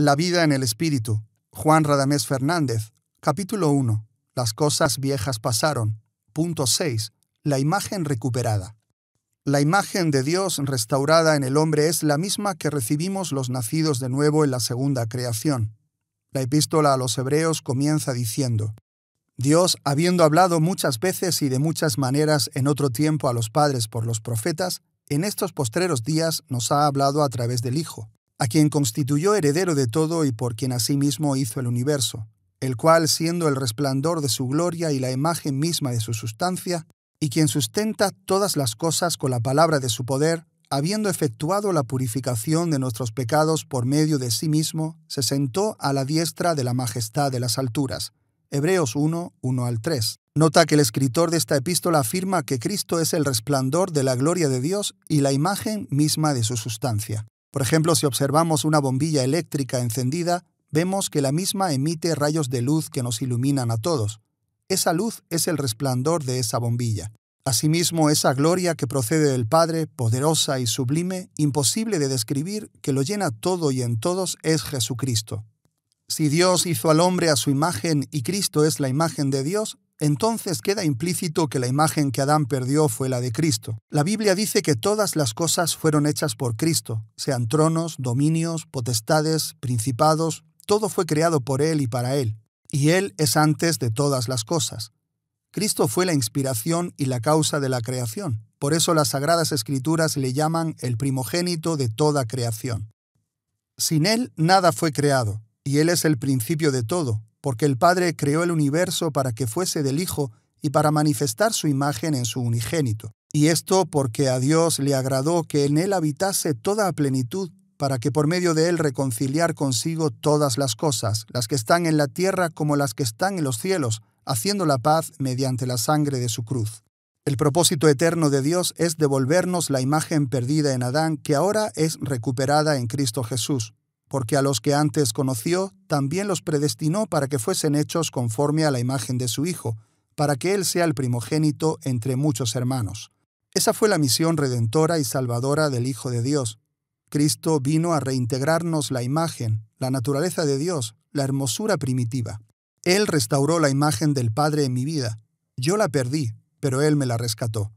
La vida en el Espíritu. Juan Radamés Fernández. Capítulo 1. Las cosas viejas pasaron. Punto 6. La imagen recuperada. La imagen de Dios restaurada en el hombre es la misma que recibimos los nacidos de nuevo en la segunda creación. La epístola a los hebreos comienza diciendo, Dios, habiendo hablado muchas veces y de muchas maneras en otro tiempo a los padres por los profetas, en estos postreros días nos ha hablado a través del Hijo a quien constituyó heredero de todo y por quien asimismo hizo el universo, el cual, siendo el resplandor de su gloria y la imagen misma de su sustancia, y quien sustenta todas las cosas con la palabra de su poder, habiendo efectuado la purificación de nuestros pecados por medio de sí mismo, se sentó a la diestra de la majestad de las alturas. Hebreos 1, 1 al 3. Nota que el escritor de esta epístola afirma que Cristo es el resplandor de la gloria de Dios y la imagen misma de su sustancia. Por ejemplo, si observamos una bombilla eléctrica encendida, vemos que la misma emite rayos de luz que nos iluminan a todos. Esa luz es el resplandor de esa bombilla. Asimismo, esa gloria que procede del Padre, poderosa y sublime, imposible de describir, que lo llena todo y en todos, es Jesucristo. Si Dios hizo al hombre a su imagen y Cristo es la imagen de Dios, entonces queda implícito que la imagen que Adán perdió fue la de Cristo. La Biblia dice que todas las cosas fueron hechas por Cristo, sean tronos, dominios, potestades, principados, todo fue creado por Él y para Él, y Él es antes de todas las cosas. Cristo fue la inspiración y la causa de la creación, por eso las sagradas escrituras le llaman el primogénito de toda creación. Sin Él nada fue creado, y Él es el principio de todo, porque el Padre creó el universo para que fuese del Hijo y para manifestar su imagen en su unigénito. Y esto porque a Dios le agradó que en él habitase toda plenitud, para que por medio de él reconciliar consigo todas las cosas, las que están en la tierra como las que están en los cielos, haciendo la paz mediante la sangre de su cruz. El propósito eterno de Dios es devolvernos la imagen perdida en Adán que ahora es recuperada en Cristo Jesús, porque a los que antes conoció también los predestinó para que fuesen hechos conforme a la imagen de su Hijo, para que Él sea el primogénito entre muchos hermanos. Esa fue la misión redentora y salvadora del Hijo de Dios. Cristo vino a reintegrarnos la imagen, la naturaleza de Dios, la hermosura primitiva. Él restauró la imagen del Padre en mi vida. Yo la perdí, pero Él me la rescató.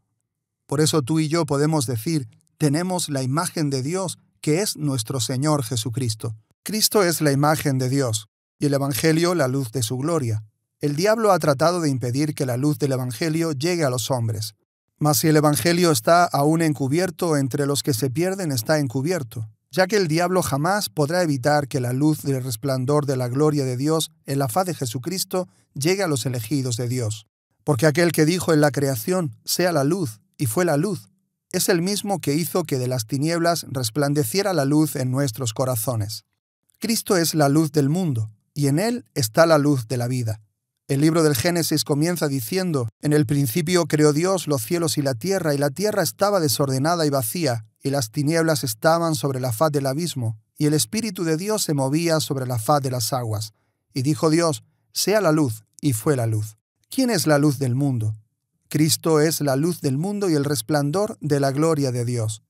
Por eso tú y yo podemos decir, tenemos la imagen de Dios que es nuestro Señor Jesucristo. Cristo es la imagen de Dios, y el Evangelio la luz de su gloria. El diablo ha tratado de impedir que la luz del Evangelio llegue a los hombres. Mas si el Evangelio está aún encubierto, entre los que se pierden está encubierto, ya que el diablo jamás podrá evitar que la luz del resplandor de la gloria de Dios en la faz de Jesucristo llegue a los elegidos de Dios. Porque aquel que dijo en la creación, sea la luz, y fue la luz, es el mismo que hizo que de las tinieblas resplandeciera la luz en nuestros corazones. Cristo es la luz del mundo, y en Él está la luz de la vida. El libro del Génesis comienza diciendo, En el principio creó Dios los cielos y la tierra, y la tierra estaba desordenada y vacía, y las tinieblas estaban sobre la faz del abismo, y el Espíritu de Dios se movía sobre la faz de las aguas. Y dijo Dios, Sea la luz, y fue la luz. ¿Quién es la luz del mundo? Cristo es la luz del mundo y el resplandor de la gloria de Dios.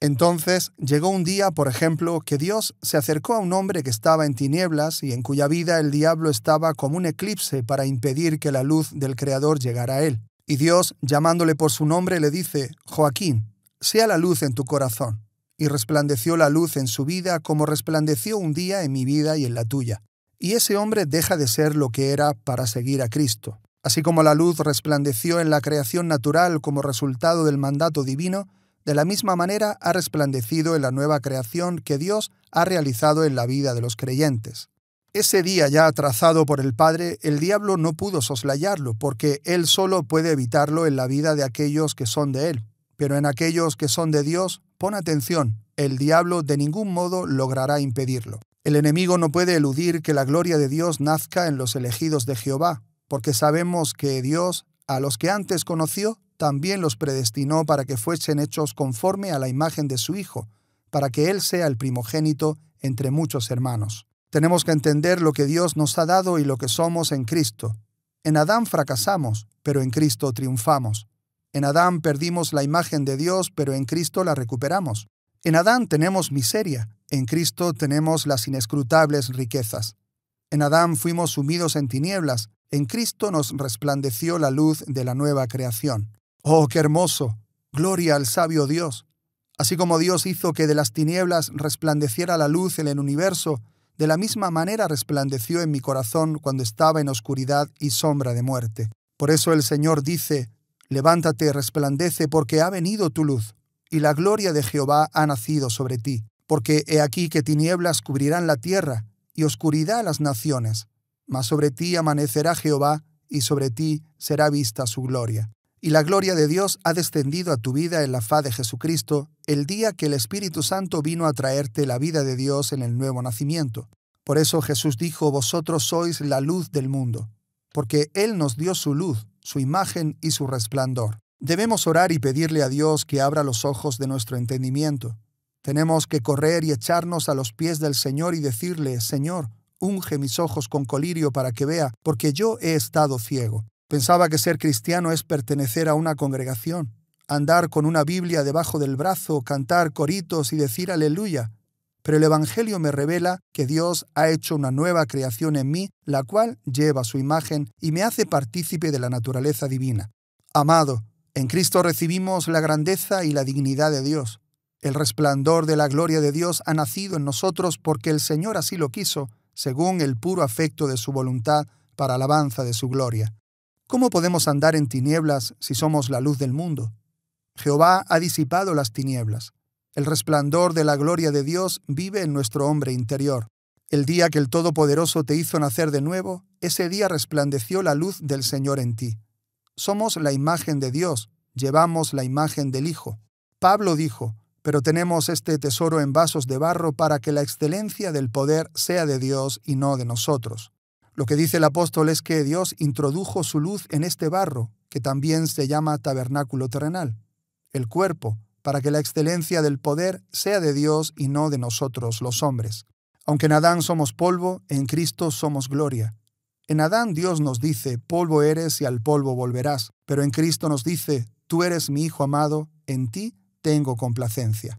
Entonces llegó un día, por ejemplo, que Dios se acercó a un hombre que estaba en tinieblas y en cuya vida el diablo estaba como un eclipse para impedir que la luz del Creador llegara a él. Y Dios, llamándole por su nombre, le dice, Joaquín, sea la luz en tu corazón. Y resplandeció la luz en su vida como resplandeció un día en mi vida y en la tuya. Y ese hombre deja de ser lo que era para seguir a Cristo. Así como la luz resplandeció en la creación natural como resultado del mandato divino, de la misma manera ha resplandecido en la nueva creación que Dios ha realizado en la vida de los creyentes. Ese día ya trazado por el Padre, el diablo no pudo soslayarlo, porque él solo puede evitarlo en la vida de aquellos que son de él. Pero en aquellos que son de Dios, pon atención, el diablo de ningún modo logrará impedirlo. El enemigo no puede eludir que la gloria de Dios nazca en los elegidos de Jehová, porque sabemos que Dios a los que antes conoció también los predestinó para que fuesen hechos conforme a la imagen de su Hijo, para que Él sea el primogénito entre muchos hermanos. Tenemos que entender lo que Dios nos ha dado y lo que somos en Cristo. En Adán fracasamos, pero en Cristo triunfamos. En Adán perdimos la imagen de Dios, pero en Cristo la recuperamos. En Adán tenemos miseria, en Cristo tenemos las inescrutables riquezas. En Adán fuimos sumidos en tinieblas, en Cristo nos resplandeció la luz de la nueva creación. ¡Oh, qué hermoso! Gloria al sabio Dios. Así como Dios hizo que de las tinieblas resplandeciera la luz en el universo, de la misma manera resplandeció en mi corazón cuando estaba en oscuridad y sombra de muerte. Por eso el Señor dice, Levántate, resplandece, porque ha venido tu luz, y la gloria de Jehová ha nacido sobre ti, porque he aquí que tinieblas cubrirán la tierra, y oscuridad las naciones, mas sobre ti amanecerá Jehová, y sobre ti será vista su gloria. Y la gloria de Dios ha descendido a tu vida en la faz de Jesucristo, el día que el Espíritu Santo vino a traerte la vida de Dios en el nuevo nacimiento. Por eso Jesús dijo, Vosotros sois la luz del mundo, porque Él nos dio su luz, su imagen y su resplandor. Debemos orar y pedirle a Dios que abra los ojos de nuestro entendimiento. Tenemos que correr y echarnos a los pies del Señor y decirle, Señor, unge mis ojos con colirio para que vea, porque yo he estado ciego. Pensaba que ser cristiano es pertenecer a una congregación, andar con una Biblia debajo del brazo, cantar coritos y decir aleluya. Pero el Evangelio me revela que Dios ha hecho una nueva creación en mí, la cual lleva su imagen y me hace partícipe de la naturaleza divina. Amado, en Cristo recibimos la grandeza y la dignidad de Dios. El resplandor de la gloria de Dios ha nacido en nosotros porque el Señor así lo quiso, según el puro afecto de su voluntad para alabanza de su gloria. ¿Cómo podemos andar en tinieblas si somos la luz del mundo? Jehová ha disipado las tinieblas. El resplandor de la gloria de Dios vive en nuestro hombre interior. El día que el Todopoderoso te hizo nacer de nuevo, ese día resplandeció la luz del Señor en ti. Somos la imagen de Dios, llevamos la imagen del Hijo. Pablo dijo, pero tenemos este tesoro en vasos de barro para que la excelencia del poder sea de Dios y no de nosotros. Lo que dice el apóstol es que Dios introdujo su luz en este barro, que también se llama tabernáculo terrenal, el cuerpo, para que la excelencia del poder sea de Dios y no de nosotros los hombres. Aunque en Adán somos polvo, en Cristo somos gloria. En Adán Dios nos dice, polvo eres y al polvo volverás, pero en Cristo nos dice, tú eres mi Hijo amado, en ti tengo complacencia.